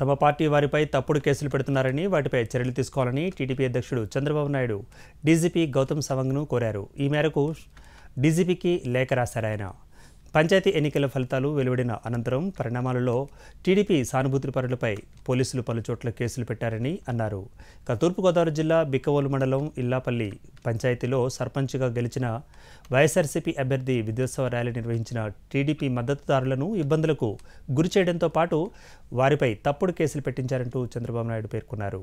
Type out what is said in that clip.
తమ పార్టీ వారిపై తప్పుడు కేసులు పెడుతున్నారని వాటిపై చర్యలు తీసుకోవాలని టీడీపీ అధ్యక్షుడు చంద్రబాబు నాయుడు డీజీపీ గౌతమ్ సవంగ్ను కోరారు ఈ మేరకు డీజీపీకి లేఖ రాశారు ఆయన పంచాయతీ ఎన్నికల ఫలితాలు వెలువడిన అనంతరం పరిణామాలలో టీడీపీ పరులపై పోలీసులు పలుచోట్ల కేసులు పెట్టారని అన్నారు తూర్పుగోదావరి జిల్లా బిక్కవోలు మండలం ఇల్లాపల్లి పంచాయతీలో సర్పంచ్గా గెలిచిన వైఎస్ఆర్సీపీ అభ్యర్థి విద్యోత్సవ ర్యాలీ నిర్వహించిన టీడీపీ మద్దతుదారులను ఇబ్బందులకు గురి చేయడంతో పాటు వారిపై తప్పుడు కేసులు పెట్టించారంటూ చంద్రబాబు నాయుడు పేర్కొన్నారు